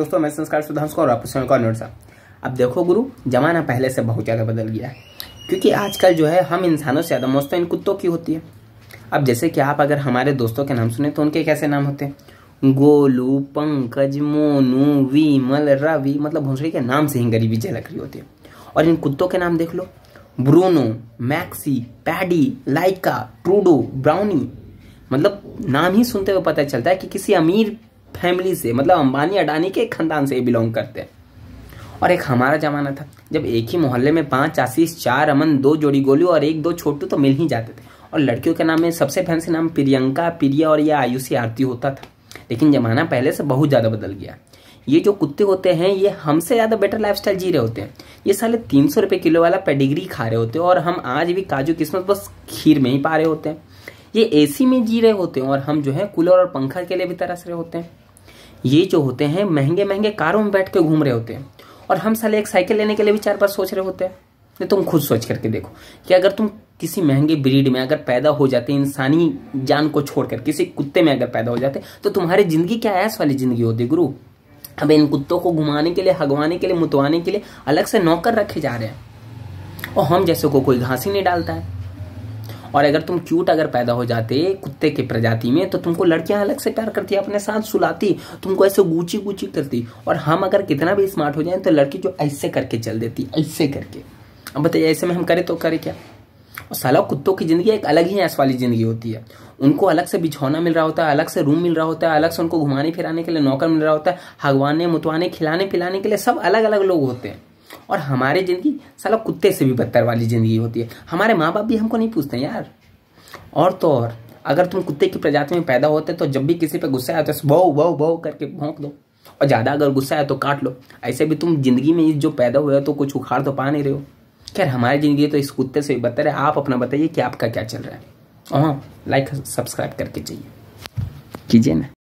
दोस्तों मैं संस्कार सुधांश और आप का नोट अब देखो गुरु जमाना पहले से बहुत ज़्यादा बदल गया है क्योंकि आजकल जो है हम इंसानों से ज़्यादा मोस्तों इन कुत्तों की होती है अब जैसे कि आप अगर हमारे दोस्तों के नाम सुने तो उनके कैसे नाम होते हैं गोलू पंकज मोनू विमल रवि मतलब भोसड़ी के नाम से ही गरीबी झलक रही होती है और इन कुत्तों के नाम देख लो Bruno Maxi Paddy Laika Trudeau Brownie मतलब नाम ही सुनते हुए पता चलता है कि किसी अमीर फैमिली से मतलब अंबानी अडानी के खानदान से बिलोंग करते हैं और एक हमारा ज़माना था जब एक ही मोहल्ले में पांच आशीष चार अमन दो जोड़ी गोली और एक दो छोटू तो मिल ही जाते थे और लड़कियों के नाम में सबसे फैंसी नाम प्रियंका प्रिया और या आयुषी आरती होता था लेकिन ज़माना पहले से बहुत ज़्यादा बदल गया ये जो कुत्ते होते हैं ये हमसे ज़्यादा बेटर लाइफ जी रहे होते हैं ये साले तीन सौ किलो वाला पेडिग्री खा रहे होते हैं और हम आज भी काजू किस्मत बस खीर में ही पा रहे होते हैं ये एसी में जी रहे होते हैं और हम जो है कूलर और पंखा के लिए भी तरस रहे होते हैं ये जो होते हैं महंगे महंगे कारों में बैठ के घूम रहे होते हैं और हम साले एक साइकिल लेने के लिए भी चार बार सोच रहे होते हैं तुम खुद सोच करके देखो कि अगर तुम किसी महंगे ब्रीड में अगर पैदा हो जाते इंसानी जान को छोड़कर किसी कुत्ते में अगर पैदा हो जाते तो तुम्हारी जिंदगी क्या ऐस वाली जिंदगी होती गुरु अब इन कुत्तों को घुमाने के लिए हगवाने के लिए मुतवाने के लिए अलग से नौकर रखे जा रहे हैं और हम जैसे को कोई घास ही नहीं डालता है और अगर तुम क्यूट अगर पैदा हो जाते कुत्ते की प्रजाति में तो तुमको लड़कियां अलग से प्यार करती अपने साथ सुलाती तुमको ऐसे गूची गूची करती और हम अगर कितना भी स्मार्ट हो जाए तो लड़की जो ऐसे करके चल देती ऐसे करके अब बताइए ऐसे में हम करें तो करें क्या और सलाह कुत्तों की ज़िंदगी एक अलग ही ऐस वाली ज़िंदगी होती है उनको अलग से बिछौना मिल रहा होता है अलग से रूम मिल रहा होता है अलग से उनको घुमाने फिराने के लिए नौकर मिल रहा होता है हगवाने मुतवाने खिलाने पिलाने के लिए सब अलग अलग लोग होते हैं और हमारी ज़िंदगी साला कुत्ते से भी बदतर वाली ज़िंदगी होती है हमारे माँ बाप भी हमको नहीं पूछते यार और तो और अगर तुम कुत्ते की प्रजाति में पैदा होते तो जब भी किसी पे गुस्सा आता है बहु बहु बहु करके भोंक दो और ज़्यादा अगर गुस्सा है तो काट लो ऐसे भी तुम ज़िंदगी में जो पैदा हुए हो तो कुछ उखाड़ तो पा नहीं रहे हो खैर हमारी ज़िंदगी तो इस कुत्ते से भी बदतर है आप अपना बताइए कि आपका क्या चल रहा है और हाँ लाइक सब्सक्राइब करके चाहिए कीजिए ना